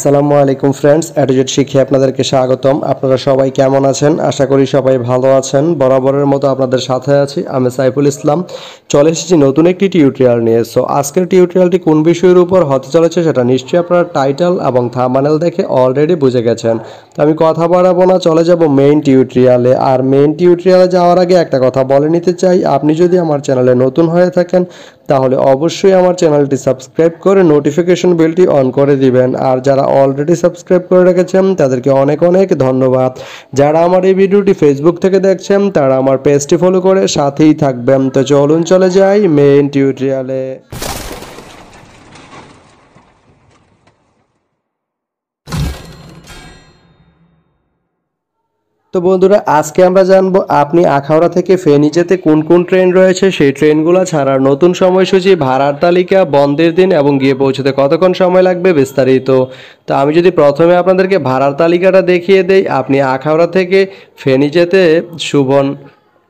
আসসালামু আলাইকুম friends attitude শিখে আপনাদেরকে স্বাগতম আপনারা সবাই কেমন আছেন আশা করি সবাই ভালো আছেন বরাবরের মতো আপনাদের সাথে আছি আমি সাইফুল ইসলাম চলে এসেছি নতুন একটি টিউটোরিয়াল নিয়ে সো আজকের টিউটোরিয়ালটি কোন বিষয়ের উপর হতে চলেছে সেটা নিশ্চয়ই আপনারা টাইটেল এবং থামানেল দেখে অলরেডি বুঝে গেছেন তো আমি কথা বাড়াবো না চলে যাব মেইন টিউটোরিয়ালে আর মেইন টিউটোরিয়ালে যাওয়ার আগে একটা কথা বলে নিতে চাই আপনি যদি আমার চ্যানেলে নতুন হয়ে থাকেন তাহলে অবশ্যই আমার চ্যানেলটি সাবস্ক্রাইব করে নোটিফিকেশন বেলটি অন করে দিবেন আর যারা অলরেডি সাবস্ক্রাইব করে রেখেছেন তাদেরকে অনেক অনেক ধন্যবাদ যারা আমার এই ভিডিওটি ফেসবুক থেকে দেখছেন তারা আমার পেজটি ফলো করে সাথেই থাকবেন তো চলুন চলে যাই মেইন টিউটোরিয়ালে তো বন্ধুরা আজকে আমরা জানবো আপনি আখাউড়া থেকে ফেনী যেতে কোন কোন ট্রেন রয়েছে সেই ট্রেনগুলো ছাড়ার নতুন সময়সূচি ভাড়ার তালিকা বন্ধের দিন এবং গিয়ে পৌঁছতে কতক্ষণ সময় লাগবে বিস্তারিত তো আমি যদি প্রথমে আপনাদেরকে ভাড়ার তালিকাটা দেখিয়ে দেই আপনি আখাউড়া থেকে ফেনী যেতে শুভন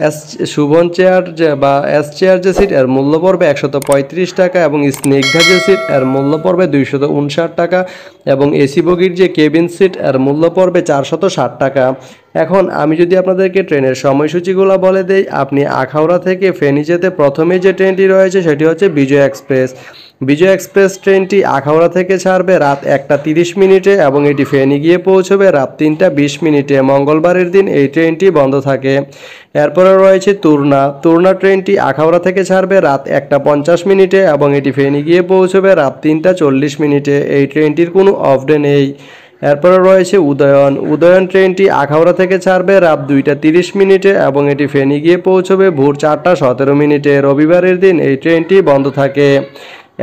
এস শুভন চেয়ার যে বা এস চেয়ার যে সিট এর মূল্য পড়বে একশত পঁয়ত্রিশ টাকা এবং স্নিগ্ধা যে সিট এর মূল্য পড়বে দুইশত উনষাট টাকা এবং এসি বগির যে কেবিন সিট এর মূল্য পড়বে চারশত ষাট টাকা এখন আমি যদি আপনাদেরকে ট্রেনের সময়সূচিগুলো বলে দেই আপনি আখাউড়া থেকে ফেনী যেতে প্রথমে যে ট্রেনটি রয়েছে সেটি হচ্ছে বিজয় এক্সপ্রেস বিজয় এক্সপ্রেস ট্রেনটি আখাউড়া থেকে ছাড়বে রাত একটা তিরিশ মিনিটে এবং এটি ফেনি গিয়ে পৌঁছবে রাত তিনটা বিশ মিনিটে মঙ্গলবারের দিন এই ট্রেনটি বন্ধ থাকে এরপরে রয়েছে তুর্না তুর্না ট্রেনটি আখাউড়া থেকে ছাড়বে রাত একটা পঞ্চাশ মিনিটে এবং এটি ফেনি গিয়ে পৌঁছবে রাত তিনটা চল্লিশ মিনিটে এই ট্রেনটির কোনো অফডে নেই এরপরে রয়েছে উদয়ন উদয়ন ট্রেনটি আখাউড়া থেকে ছাড়বে রাত দুইটা তিরিশ মিনিটে এবং এটি ফেনি গিয়ে পৌঁছবে ভোর চারটা সতেরো মিনিটে রবিবারের দিন এই ট্রেনটি বন্ধ থাকে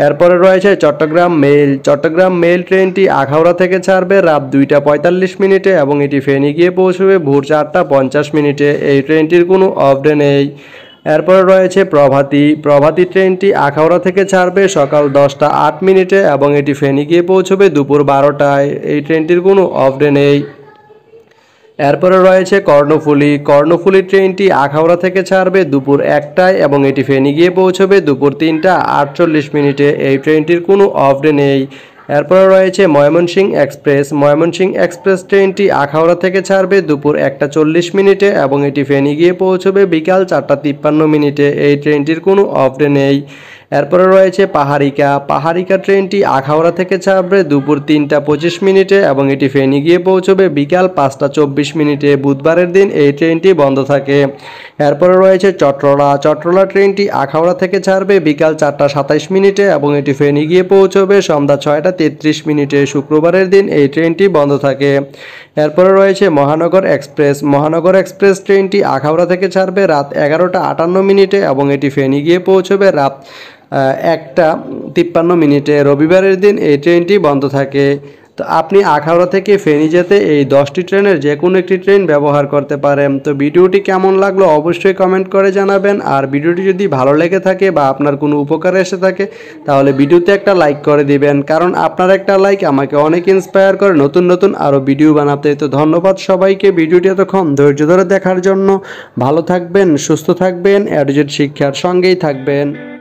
এরপরে রয়েছে চট্টগ্রাম মেল চট্টগ্রাম মেল ট্রেনটি আখাউড়া থেকে ছাড়বে রাত দুইটা পঁয়তাল্লিশ মিনিটে এবং এটি ফেনি গিয়ে পৌঁছবে ভোর চারটা পঞ্চাশ মিনিটে এই ট্রেনটির কোনো অফডে নেই এরপরে রয়েছে প্রভাতী প্রভাতী ট্রেনটি আখাউড়া থেকে ছাড়বে সকাল দশটা আট মিনিটে এবং এটি ফেনি গিয়ে পৌঁছবে দুপুর বারোটায় এই ট্রেনটির কোনো অফ ডে নেই এরপরে রয়েছে কর্ণফুলি কর্ণফুলি ট্রেনটি আখাউড়া থেকে ছাড়বে দুপুর একটায় এবং এটি ফেনি গিয়ে পৌঁছবে দুপুর তিনটা আটচল্লিশ মিনিটে এই ট্রেনটির কোনো অফ ডে নেই এরপর রয়েছে ময়মনসিংহ এক্সপ্রেস ময়মনসিংহ এক্সপ্রেস ট্রেনটি আখাউড়া থেকে ছাড়বে দুপুর একটা চল্লিশ মিনিটে এবং এটি ফেনি গিয়ে পৌঁছবে বিকাল চারটা তিপ্পান্ন মিনিটে এই ট্রেনটির কোনো অফ ডে নেই এরপরে রয়েছে পাহাড়িকা পাহাড়িকা ট্রেনটি আখাউড়া থেকে ছাড়বে দুপুর তিনটা পঁচিশ মিনিটে এবং এটি ফেনি গিয়ে পৌঁছবে বিকাল পাঁচটা চব্বিশ মিনিটে বুধবারের দিন এই ট্রেনটি বন্ধ থাকে এরপরে রয়েছে চট্রলা চট্রলা ট্রেনটি আখাউড়া থেকে ছাড়বে বিকাল চারটা সাতাইশ মিনিটে এবং এটি ফেনি গিয়ে পৌঁছবে সন্ধ্যা ছয়টা তেত্রিশ মিনিটে শুক্রবারের দিন এই ট্রেনটি বন্ধ থাকে এরপরে রয়েছে মহানগর এক্সপ্রেস মহানগর এক্সপ্রেস ট্রেনটি আখাউড়া থেকে ছাড়বে রাত এগারোটা আটান্ন মিনিটে এবং এটি ফেনি গিয়ে পৌঁছবে রাত একটা তিপ্পান্ন মিনিটে রবিবারের দিন এই ট্রেনটি বন্ধ থাকে তো আপনি আখাউড়া থেকে ফেনি যেতে এই দশটি ট্রেনের যে কোনো একটি ট্রেন ব্যবহার করতে পারেন তো ভিডিওটি কেমন লাগলো অবশ্যই কমেন্ট করে জানাবেন আর ভিডিওটি যদি ভালো লেগে থাকে বা আপনার কোনো উপকারে এসে থাকে তাহলে ভিডিওতে একটা লাইক করে দিবেন কারণ আপনার একটা লাইক আমাকে অনেক ইন্সপায়ার করে নতুন নতুন আরও ভিডিও বানাতে তো ধন্যবাদ সবাইকে ভিডিওটি এতক্ষণ ধৈর্য ধরে দেখার জন্য ভালো থাকবেন সুস্থ থাকবেন অ্যাডজেট শিক্ষার সঙ্গেই থাকবেন